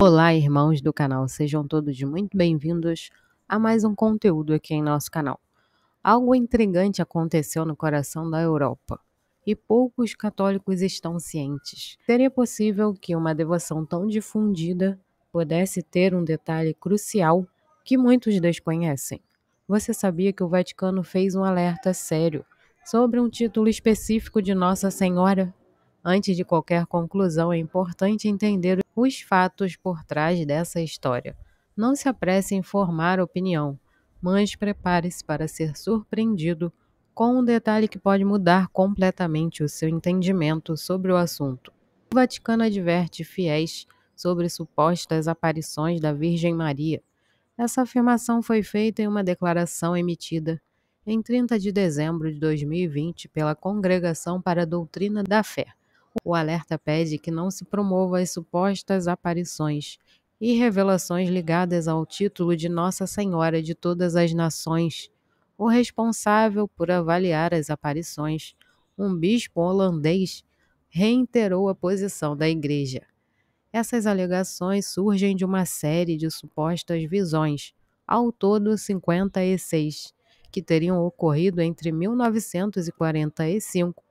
Olá, irmãos do canal, sejam todos muito bem-vindos a mais um conteúdo aqui em nosso canal. Algo intrigante aconteceu no coração da Europa e poucos católicos estão cientes. Seria possível que uma devoção tão difundida pudesse ter um detalhe crucial que muitos desconhecem. Você sabia que o Vaticano fez um alerta sério sobre um título específico de Nossa Senhora? Antes de qualquer conclusão, é importante entender os fatos por trás dessa história. Não se apresse em formar opinião, mas prepare-se para ser surpreendido com um detalhe que pode mudar completamente o seu entendimento sobre o assunto. O Vaticano adverte fiéis sobre supostas aparições da Virgem Maria. Essa afirmação foi feita em uma declaração emitida em 30 de dezembro de 2020 pela Congregação para a Doutrina da Fé. O alerta pede que não se promova as supostas aparições e revelações ligadas ao título de Nossa Senhora de todas as nações. O responsável por avaliar as aparições, um bispo holandês, reiterou a posição da igreja. Essas alegações surgem de uma série de supostas visões, ao todo 56, que teriam ocorrido entre 1945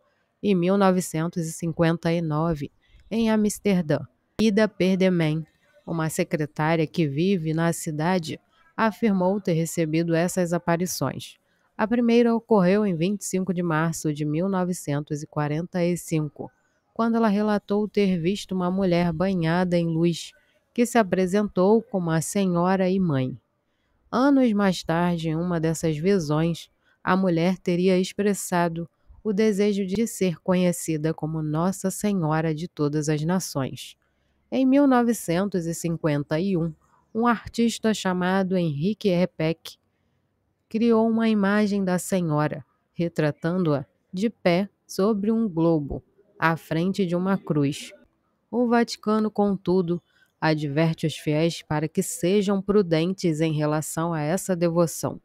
e 1959, em Amsterdã. Ida Perdemen, uma secretária que vive na cidade, afirmou ter recebido essas aparições. A primeira ocorreu em 25 de março de 1945, quando ela relatou ter visto uma mulher banhada em luz que se apresentou como a senhora e mãe. Anos mais tarde, em uma dessas visões, a mulher teria expressado o desejo de ser conhecida como Nossa Senhora de todas as nações. Em 1951, um artista chamado Henrique Repeck criou uma imagem da Senhora, retratando-a de pé sobre um globo, à frente de uma cruz. O Vaticano, contudo, adverte os fiéis para que sejam prudentes em relação a essa devoção.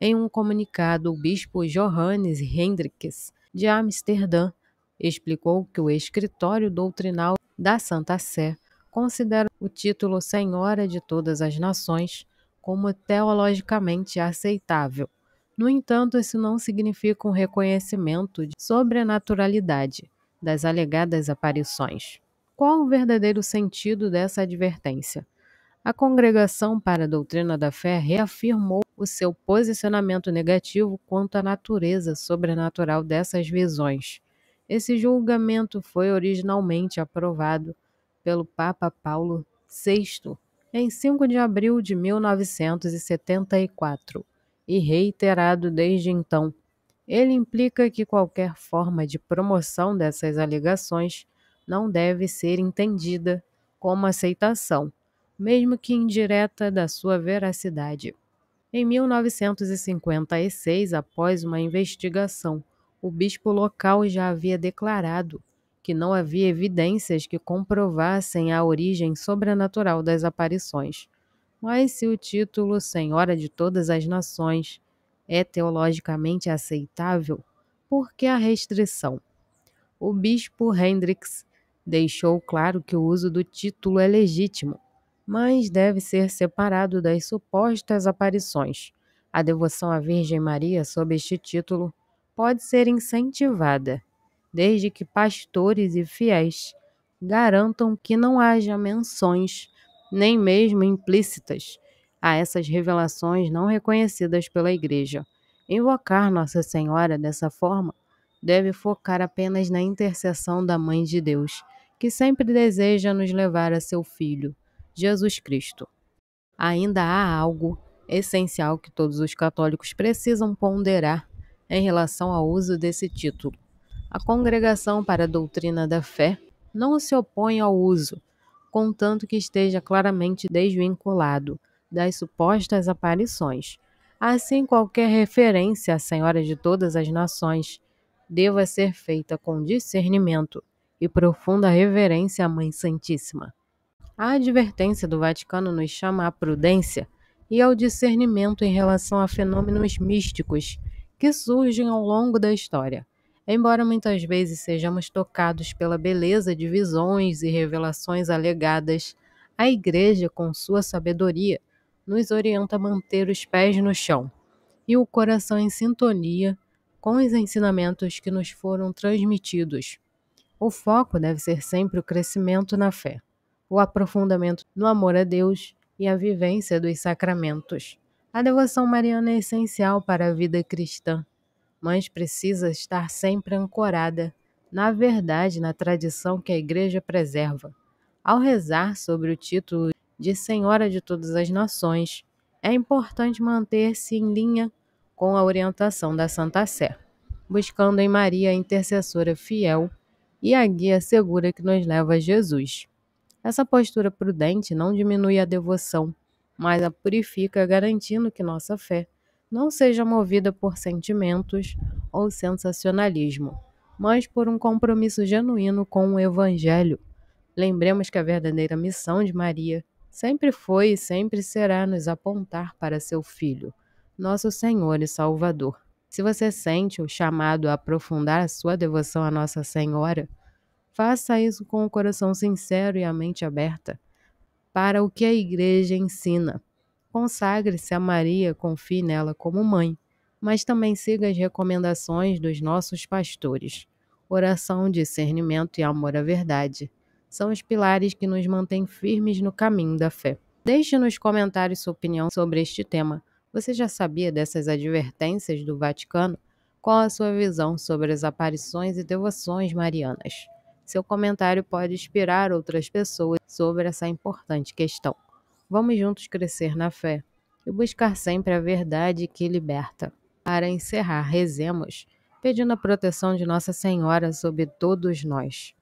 Em um comunicado, o bispo Johannes Hendricks de Amsterdã, explicou que o escritório doutrinal da Santa Sé considera o título Senhora de todas as nações como teologicamente aceitável. No entanto, isso não significa um reconhecimento de sobrenaturalidade das alegadas aparições. Qual o verdadeiro sentido dessa advertência? A Congregação para a Doutrina da Fé reafirmou o seu posicionamento negativo quanto à natureza sobrenatural dessas visões. Esse julgamento foi originalmente aprovado pelo Papa Paulo VI em 5 de abril de 1974 e reiterado desde então. Ele implica que qualquer forma de promoção dessas alegações não deve ser entendida como aceitação mesmo que indireta, da sua veracidade. Em 1956, após uma investigação, o bispo local já havia declarado que não havia evidências que comprovassem a origem sobrenatural das aparições. Mas se o título Senhora de Todas as Nações é teologicamente aceitável, por que a restrição? O bispo Hendricks deixou claro que o uso do título é legítimo, mas deve ser separado das supostas aparições. A devoção à Virgem Maria, sob este título, pode ser incentivada, desde que pastores e fiéis garantam que não haja menções, nem mesmo implícitas, a essas revelações não reconhecidas pela Igreja. Invocar Nossa Senhora dessa forma deve focar apenas na intercessão da Mãe de Deus, que sempre deseja nos levar a seu Filho. Jesus Cristo. Ainda há algo essencial que todos os católicos precisam ponderar em relação ao uso desse título. A Congregação para a Doutrina da Fé não se opõe ao uso, contanto que esteja claramente desvinculado das supostas aparições. Assim, qualquer referência à Senhora de todas as nações deva ser feita com discernimento e profunda reverência à Mãe Santíssima. A advertência do Vaticano nos chama à prudência e ao discernimento em relação a fenômenos místicos que surgem ao longo da história. Embora muitas vezes sejamos tocados pela beleza de visões e revelações alegadas, a Igreja, com sua sabedoria, nos orienta a manter os pés no chão e o coração em sintonia com os ensinamentos que nos foram transmitidos. O foco deve ser sempre o crescimento na fé o aprofundamento no amor a Deus e a vivência dos sacramentos. A devoção mariana é essencial para a vida cristã, mas precisa estar sempre ancorada na verdade, na tradição que a Igreja preserva. Ao rezar sobre o título de Senhora de todas as Nações, é importante manter-se em linha com a orientação da Santa Sé, buscando em Maria a intercessora fiel e a guia segura que nos leva a Jesus. Essa postura prudente não diminui a devoção, mas a purifica, garantindo que nossa fé não seja movida por sentimentos ou sensacionalismo, mas por um compromisso genuíno com o Evangelho. Lembremos que a verdadeira missão de Maria sempre foi e sempre será nos apontar para seu Filho, nosso Senhor e Salvador. Se você sente o chamado a aprofundar a sua devoção à Nossa Senhora, Faça isso com o coração sincero e a mente aberta para o que a igreja ensina. Consagre-se a Maria, confie nela como mãe, mas também siga as recomendações dos nossos pastores. Oração, discernimento e amor à verdade são os pilares que nos mantêm firmes no caminho da fé. Deixe nos comentários sua opinião sobre este tema. Você já sabia dessas advertências do Vaticano? Qual a sua visão sobre as aparições e devoções marianas? Seu comentário pode inspirar outras pessoas sobre essa importante questão. Vamos juntos crescer na fé e buscar sempre a verdade que liberta. Para encerrar, rezemos, pedindo a proteção de Nossa Senhora sobre todos nós.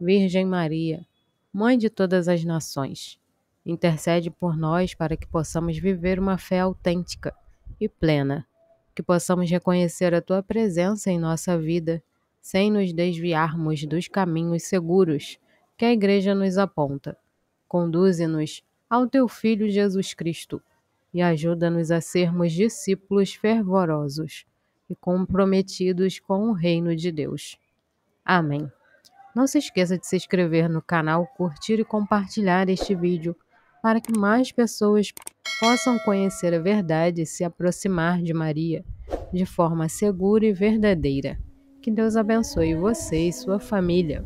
Virgem Maria, Mãe de todas as nações, intercede por nós para que possamos viver uma fé autêntica e plena, que possamos reconhecer a Tua presença em nossa vida sem nos desviarmos dos caminhos seguros que a Igreja nos aponta. Conduze-nos ao teu Filho Jesus Cristo e ajuda-nos a sermos discípulos fervorosos e comprometidos com o Reino de Deus. Amém. Não se esqueça de se inscrever no canal, curtir e compartilhar este vídeo para que mais pessoas possam conhecer a verdade e se aproximar de Maria de forma segura e verdadeira. Que Deus abençoe você e sua família.